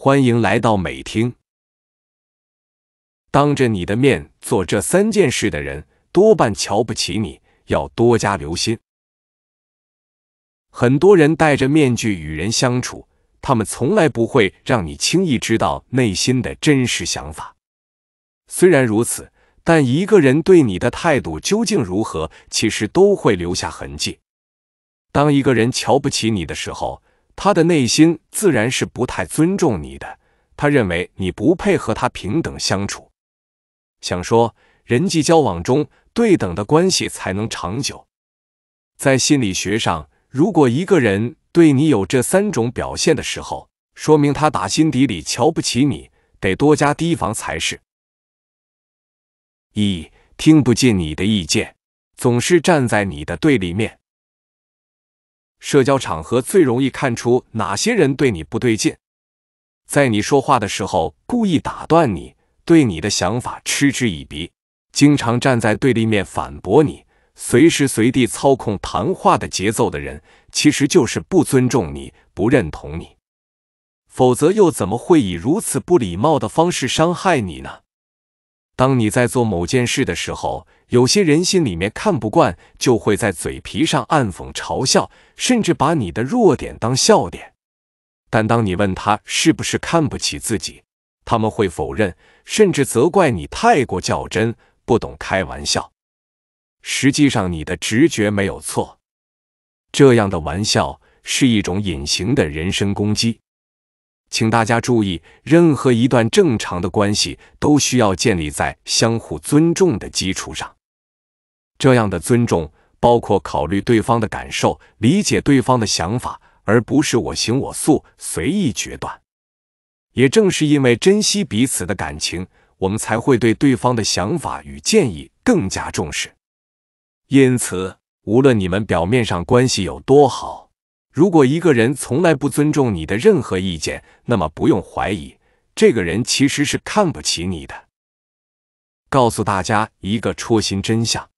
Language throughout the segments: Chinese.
欢迎来到美听。当着你的面做这三件事的人，多半瞧不起你，要多加留心。很多人戴着面具与人相处，他们从来不会让你轻易知道内心的真实想法。虽然如此，但一个人对你的态度究竟如何，其实都会留下痕迹。当一个人瞧不起你的时候，他的内心自然是不太尊重你的，他认为你不配和他平等相处。想说，人际交往中，对等的关系才能长久。在心理学上，如果一个人对你有这三种表现的时候，说明他打心底里瞧不起你，得多加提防才是。一听不进你的意见，总是站在你的对立面。社交场合最容易看出哪些人对你不对劲，在你说话的时候故意打断你，对你的想法嗤之以鼻，经常站在对立面反驳你，随时随地操控谈话的节奏的人，其实就是不尊重你，不认同你，否则又怎么会以如此不礼貌的方式伤害你呢？当你在做某件事的时候，有些人心里面看不惯，就会在嘴皮上暗讽、嘲笑，甚至把你的弱点当笑点。但当你问他是不是看不起自己，他们会否认，甚至责怪你太过较真，不懂开玩笑。实际上，你的直觉没有错，这样的玩笑是一种隐形的人身攻击。请大家注意，任何一段正常的关系都需要建立在相互尊重的基础上。这样的尊重包括考虑对方的感受，理解对方的想法，而不是我行我素、随意决断。也正是因为珍惜彼此的感情，我们才会对对方的想法与建议更加重视。因此，无论你们表面上关系有多好，如果一个人从来不尊重你的任何意见，那么不用怀疑，这个人其实是看不起你的。告诉大家一个戳心真相：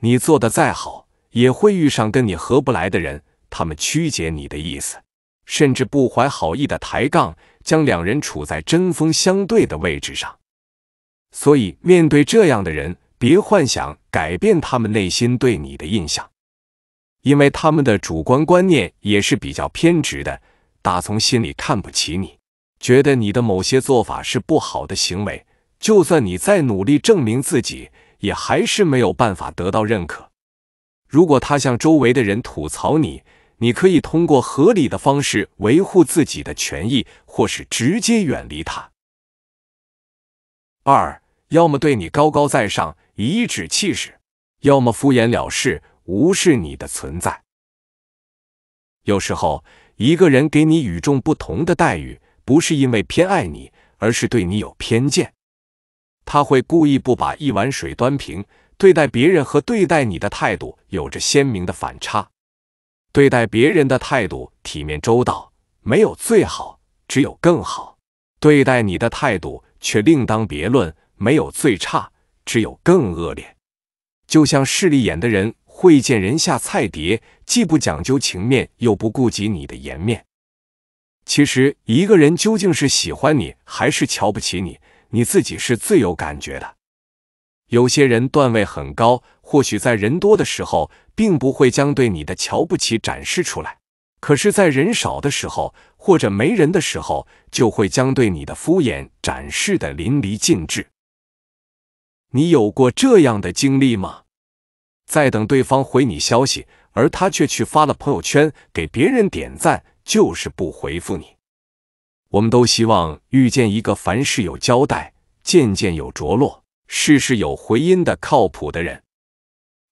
你做的再好，也会遇上跟你合不来的人，他们曲解你的意思，甚至不怀好意的抬杠，将两人处在针锋相对的位置上。所以，面对这样的人，别幻想改变他们内心对你的印象。因为他们的主观观念也是比较偏执的，打从心里看不起你，觉得你的某些做法是不好的行为。就算你再努力证明自己，也还是没有办法得到认可。如果他向周围的人吐槽你，你可以通过合理的方式维护自己的权益，或是直接远离他。二，要么对你高高在上，颐指气使，要么敷衍了事。无视你的存在。有时候，一个人给你与众不同的待遇，不是因为偏爱你，而是对你有偏见。他会故意不把一碗水端平，对待别人和对待你的态度有着鲜明的反差。对待别人的态度体面周到，没有最好，只有更好；对待你的态度却另当别论，没有最差，只有更恶劣。就像势利眼的人。会见人下菜碟，既不讲究情面，又不顾及你的颜面。其实，一个人究竟是喜欢你还是瞧不起你，你自己是最有感觉的。有些人段位很高，或许在人多的时候，并不会将对你的瞧不起展示出来；可是，在人少的时候，或者没人的时候，就会将对你的敷衍展示的淋漓尽致。你有过这样的经历吗？在等对方回你消息，而他却去发了朋友圈，给别人点赞，就是不回复你。我们都希望遇见一个凡事有交代、件件有着落、事事有回音的靠谱的人。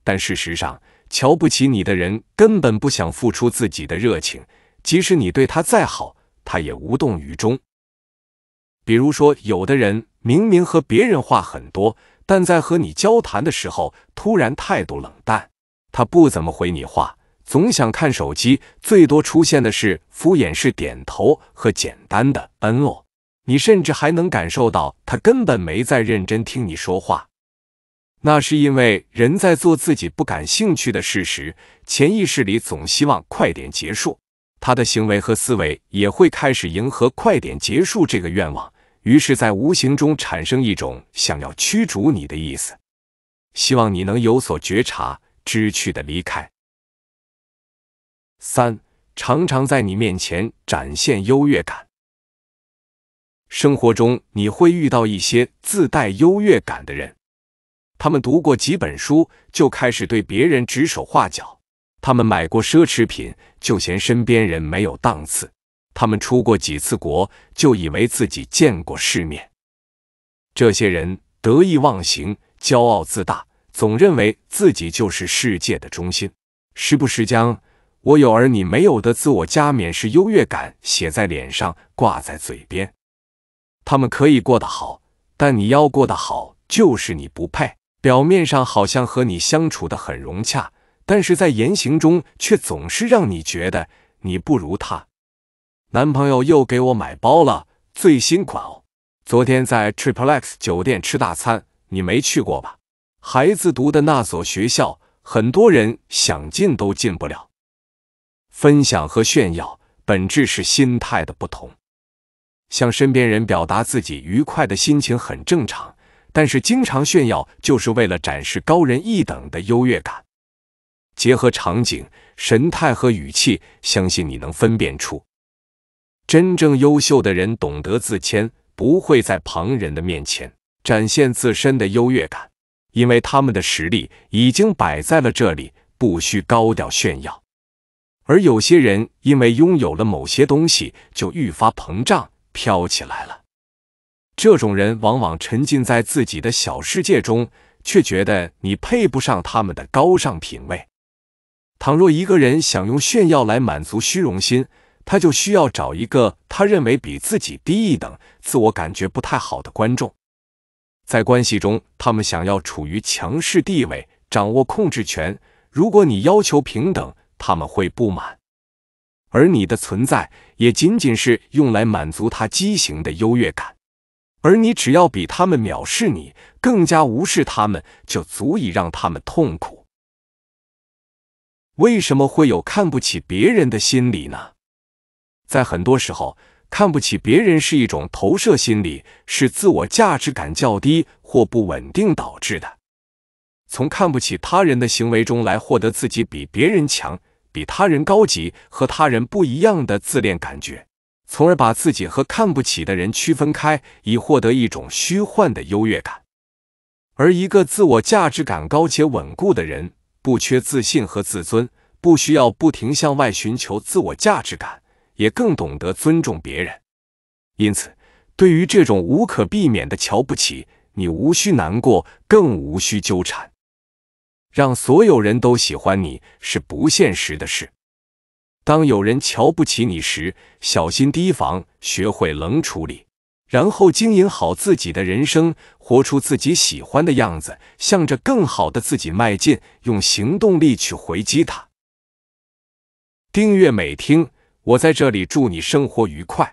但事实上，瞧不起你的人根本不想付出自己的热情，即使你对他再好，他也无动于衷。比如说，有的人明明和别人话很多。但在和你交谈的时候，突然态度冷淡，他不怎么回你话，总想看手机，最多出现的是敷衍式点头和简单的“嗯哦”。你甚至还能感受到他根本没在认真听你说话。那是因为人在做自己不感兴趣的事时，潜意识里总希望快点结束，他的行为和思维也会开始迎合“快点结束”这个愿望。于是，在无形中产生一种想要驱逐你的意思，希望你能有所觉察，知趣的离开。三，常常在你面前展现优越感。生活中，你会遇到一些自带优越感的人，他们读过几本书就开始对别人指手画脚，他们买过奢侈品就嫌身边人没有档次。他们出过几次国，就以为自己见过世面。这些人得意忘形，骄傲自大，总认为自己就是世界的中心，时不时将“我有而你没有的”自我加冕式优越感写在脸上，挂在嘴边。他们可以过得好，但你要过得好，就是你不配。表面上好像和你相处得很融洽，但是在言行中却总是让你觉得你不如他。男朋友又给我买包了，最新款哦。昨天在 Triple X 酒店吃大餐，你没去过吧？孩子读的那所学校，很多人想进都进不了。分享和炫耀本质是心态的不同。向身边人表达自己愉快的心情很正常，但是经常炫耀就是为了展示高人一等的优越感。结合场景、神态和语气，相信你能分辨出。真正优秀的人懂得自谦，不会在旁人的面前展现自身的优越感，因为他们的实力已经摆在了这里，不需高调炫耀。而有些人因为拥有了某些东西，就愈发膨胀，飘起来了。这种人往往沉浸在自己的小世界中，却觉得你配不上他们的高尚品味。倘若一个人想用炫耀来满足虚荣心，他就需要找一个他认为比自己低一等、自我感觉不太好的观众，在关系中，他们想要处于强势地位，掌握控制权。如果你要求平等，他们会不满，而你的存在也仅仅是用来满足他畸形的优越感。而你只要比他们藐视你，更加无视他们，就足以让他们痛苦。为什么会有看不起别人的心理呢？在很多时候，看不起别人是一种投射心理，是自我价值感较低或不稳定导致的。从看不起他人的行为中来获得自己比别人强、比他人高级、和他人不一样的自恋感觉，从而把自己和看不起的人区分开，以获得一种虚幻的优越感。而一个自我价值感高且稳固的人，不缺自信和自尊，不需要不停向外寻求自我价值感。也更懂得尊重别人，因此，对于这种无可避免的瞧不起，你无需难过，更无需纠缠。让所有人都喜欢你是不现实的事。当有人瞧不起你时，小心提防，学会冷处理，然后经营好自己的人生，活出自己喜欢的样子，向着更好的自己迈进，用行动力去回击他。订阅美听。我在这里祝你生活愉快。